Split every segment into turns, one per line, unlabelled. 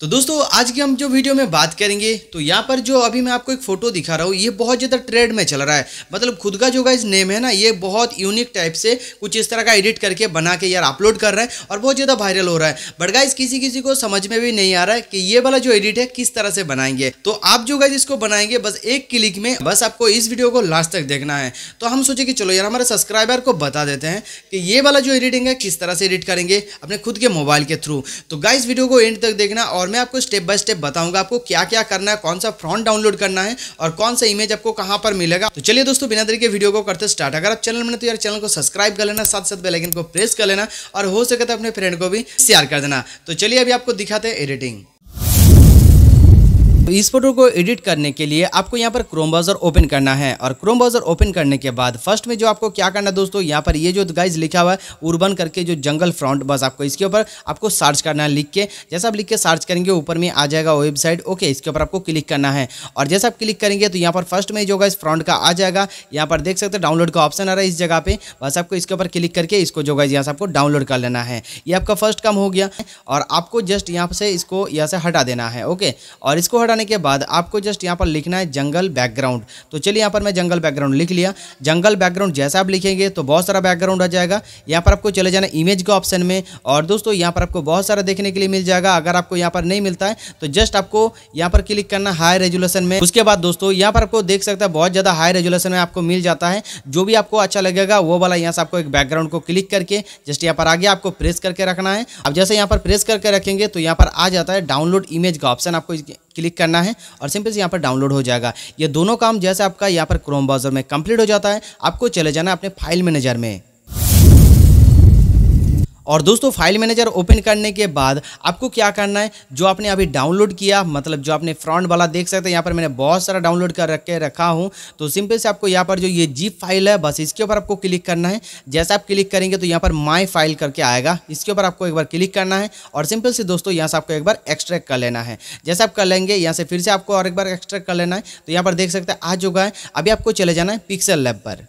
तो दोस्तों आज की हम जो वीडियो में बात करेंगे तो यहाँ पर जो अभी मैं आपको एक फ़ोटो दिखा रहा हूँ ये बहुत ज़्यादा ट्रेड में चल रहा है मतलब खुद का जो गाइज नेम है ना ये बहुत यूनिक टाइप से कुछ इस तरह का एडिट करके बना के यार अपलोड कर रहे हैं और बहुत ज़्यादा वायरल हो रहा है बट गाइज किसी किसी को समझ में भी नहीं आ रहा है कि ये वाला जो एडिट है किस तरह से बनाएंगे तो आप जो गाइज इसको बनाएंगे बस एक क्लिक में बस आपको इस वीडियो को लास्ट तक देखना है तो हम सोचे कि चलो यार हमारे सब्सक्राइबर को बता देते हैं कि ये वाला जो एडिटिंग है किस तरह से एडिट करेंगे अपने खुद के मोबाइल के थ्रू तो गाइज वीडियो को एंड तक देखना और और मैं आपको स्टेप बाय स्टेप बताऊंगा आपको क्या क्या करना है कौन सा फ्रॉन्ट डाउनलोड करना है और कौन सा इमेज आपको कहां पर मिलेगा तो चलिए दोस्तों बिना तरीके वीडियो को करते स्टार्ट अगर आप चैनल में तो यार चैनल को सब्सक्राइब कर लेना साथ साथ बेलाइकन को प्रेस कर लेना और हो सके तो अपने फ्रेंड को भी शेयर कर देना तो चलिए अभी आपको दिखाते हैं एडिटिंग तो इस फोटो को एडिट करने के लिए आपको यहाँ पर क्रोम ब्राउजर ओपन करना है और क्रोम ब्राउजर ओपन करने के बाद फर्स्ट में जो आपको क्या करना है दोस्तों यहाँ पर ये जो गाइज लिखा हुआ है उर्बन करके जो जंगल फ्रंट बस आपको इसके ऊपर आपको सर्च करना है लिख के जैसा आप लिख के सर्च करेंगे ऊपर में आ जाएगा वेबसाइट ओके इसके ऊपर आपको क्लिक करना है और जैसे आप क्लिक करेंगे तो यहाँ पर फर्स्ट में जो गाइज फ्रंट का आ जाएगा यहाँ पर देख सकते हैं डाउनलोड का ऑप्शन आ रहा है इस जगह पर बस आपको इसके ऊपर क्लिक करके इसको जो गाइज यहाँ से आपको डाउनलोड कर लेना है ये आपका फर्स्ट काम हो गया और आपको जस्ट यहाँ से इसको यहाँ से हटा देना है ओके और इसको हटा बनाने के बाद आपको जस्ट यहाँ पर लिखना है जंगल बैकग्राउंड तो चलिए यहाँ पर मैं जंगल बैकग्राउंड लिख लिया जंगल बैकग्राउंड जैसा आप लिखेंगे तो बहुत सारा बैकग्राउंड आ जाएगा यहाँ पर आपको चले जाना इमेज के ऑप्शन में और दोस्तों यहाँ पर आपको बहुत सारा देखने के लिए मिल जाएगा अगर आपको यहाँ पर नहीं मिलता है तो जस्ट आपको यहाँ पर क्लिक करना हाई रेजुलेशन में उसके बाद दोस्तों यहाँ पर आपको देख सकते हैं बहुत ज़्यादा हाई रेजुलेशन में आपको मिल जाता है जो भी आपको अच्छा लगेगा वो वाला यहाँ से आपको एक बैकग्राउंड को क्लिक करके जस्ट यहाँ पर आगे आपको प्रेस करके रखना है अब जैसे यहाँ पर प्रेस करके रखेंगे तो यहाँ पर आ जाता है डाउनलोड इमेज का ऑप्शन आपको क्लिक करना है और सिंपल से यहाँ पर डाउनलोड हो जाएगा ये दोनों काम जैसे आपका यहाँ पर क्रोम ब्राउजर में कंप्लीट हो जाता है आपको चले जाना अपने फाइल मैनेजर में और दोस्तों फाइल मैनेजर ओपन करने के बाद आपको क्या करना है जो आपने अभी डाउनलोड किया मतलब जो आपने फ्रंट वाला देख सकते हैं यहाँ पर मैंने बहुत सारा डाउनलोड कर रखे रखा हूँ तो सिंपल से आपको यहाँ पर जो ये जीप फाइल है बस इसके ऊपर आपको क्लिक करना है जैसे आप क्लिक करेंगे तो यहाँ पर माई फाइल करके आएगा इसके ऊपर आपको एक बार क्लिक करना है और सिंपल से दोस्तों यहाँ से आपको एक बार एक्सट्रैक्ट कर लेना है जैसे आप कर लेंगे यहाँ से फिर से आपको और एक बार एक्सट्रैक्ट कर लेना है तो यहाँ पर देख सकते हैं आ चुका है अभी आपको चले जाना है पिक्सल लैब पर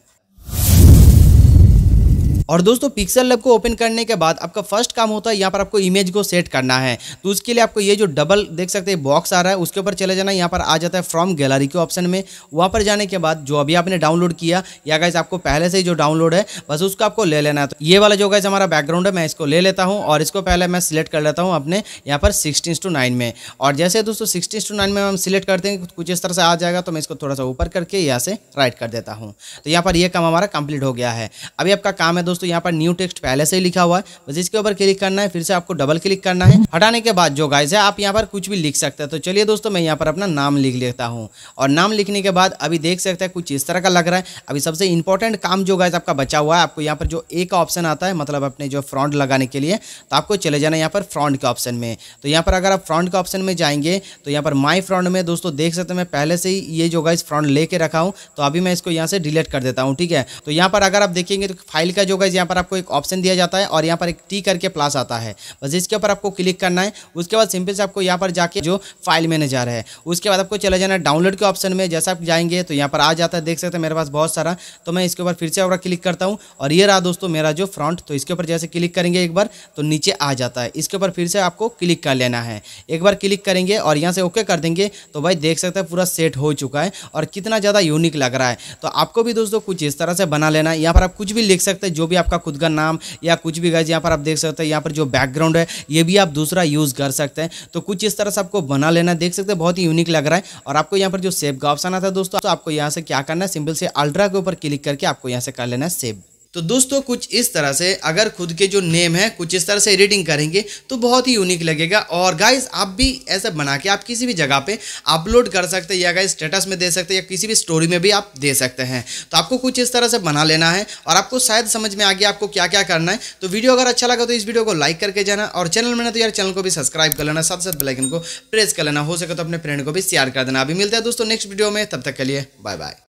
और दोस्तों पिक्सल लैब को ओपन करने के बाद आपका फर्स्ट काम होता है यहाँ पर आपको इमेज को सेट करना है तो उसके लिए आपको ये जो डबल देख सकते हैं बॉक्स आ रहा है उसके ऊपर चले जाना यहाँ पर आ जाता है फ्रॉम गैलरी के ऑप्शन में वहाँ पर जाने के बाद जो अभी आपने डाउनलोड किया या गैस आपको पहले से ही जो डाउनलोड है बस उसको आपको ले लेना है तो ये वाला जो गैस हमारा बैकग्राउंड है मैं इसको ले लेता हूँ और इसको पहले मैं सिलेक्ट कर लेता हूँ अपने यहाँ पर सिक्सटीन टू नाइन में और जैसे दोस्तों सिक्सटीन टू नाइन में हम सिलेक्ट करते हैं कुछ इस तरह से आ जाएगा तो मैं इसको थोड़ा सा ऊपर करके यहाँ से राइट कर देता हूँ तो यहाँ पर यह काम हमारा कंप्लीट हो गया है अभी आपका काम है दोस्तों दोस्तों यहाँ पर न्यू टेक्स्ट पहले से ही लिखा हुआ है इसके ऊपर क्लिक करना है फिर से आपको डबल क्लिक करना है हटाने के बाद जो गाइज है आप यहाँ पर कुछ भी लिख सकते हैं तो चलिए दोस्तों मैं यहाँ पर अपना नाम लिख लेता हूँ और नाम लिखने के बाद अभी देख सकते हैं कुछ इस तरह का लग रहा है अभी सबसे इंपॉर्टेंट काम जो गाइज आपका बचा हुआ है आपको यहाँ पर जो ए का ऑप्शन आता है मतलब अपने जो फ्रॉन्ट लगाने के लिए तो आपको चले जाना यहाँ पर फ्रॉन्ट के ऑप्शन में तो यहाँ पर अगर आप फ्रॉन्ट के ऑप्शन में जाएंगे तो यहाँ पर माई फ्रॉन्ट में दोस्तों देख सकते हैं मैं पहले से ही ये जो गाइज फ्रॉन्ट लेके रखा हूँ तो अभी मैं इसको यहाँ से डिलीट कर देता हूँ ठीक है तो यहाँ पर अगर आप देखेंगे तो फाइल का जो गाइज वाइज यहाँ पर आपको एक ऑप्शन दिया जाता है और यहाँ पर एक टी करके प्लस आता है बस इसके ऊपर आपको क्लिक करना है उसके बाद सिंपल से आपको यहाँ पर जाके जो फाइल मैनेजर है उसके बाद आपको चला जाना है डाउनलोड के ऑप्शन में जैसा आप जाएंगे तो यहाँ पर आ जाता है देख सकते हैं मेरे पास बहुत सारा तो मैं इसके ऊपर फिर से और क्लिक करता हूँ और ये रहा दोस्तों मेरा जो फ्रंट तो इसके ऊपर जैसे क्लिक करेंगे एक बार तो नीचे आ जाता है इसके ऊपर फिर से आपको क्लिक कर लेना है एक बार क्लिक करेंगे और यहाँ से ओके कर देंगे तो भाई देख सकते हैं पूरा सेट हो चुका है और कितना ज़्यादा यूनिक लग रहा है तो आपको भी दोस्तों कुछ इस तरह से बना लेना है यहाँ पर आप कुछ भी लिख सकते हैं जो भी आपका खुद का नाम या कुछ भी गाइज यहाँ पर आप देख सकते हैं यहाँ पर जो बैकग्राउंड है ये भी आप दूसरा यूज़ कर सकते हैं तो कुछ इस तरह से आपको बना लेना देख सकते हैं बहुत ही यूनिक लग रहा है और आपको यहाँ पर जो सेव का ऑप्शन आता है दोस्तों तो आपको यहाँ से क्या करना है सिंपल से अल्ट्रा के ऊपर क्लिक करके आपको यहाँ से कर लेना है सेव तो दोस्तों कुछ इस तरह से अगर खुद के जो नेम है कुछ इस तरह से एडिटिंग करेंगे तो बहुत ही यूनिक लगेगा और गाइस आप भी ऐसा बना के आप किसी भी जगह पे अपलोड कर सकते हैं या गाइस स्टेटस में दे सकते हैं या किसी भी स्टोरी में भी आप दे सकते हैं तो आपको कुछ इस तरह से बना लेना है और आपको शायद समझ में आ गया आपको क्या क्या करना है तो वीडियो अगर अच्छा लगा तो इस वीडियो को लाइक करके जाना और चैनल में ना तो यार चैनल को भी सब्सक्राइब कर लेना साथ साथ बेलाइकन को प्रेस कर लेना हो सके तो अपने फ्रेंड को भी शेयर कर देना अभी मिलता है दोस्तों नेक्स्ट वीडियो में तब तक के लिए बाय बाय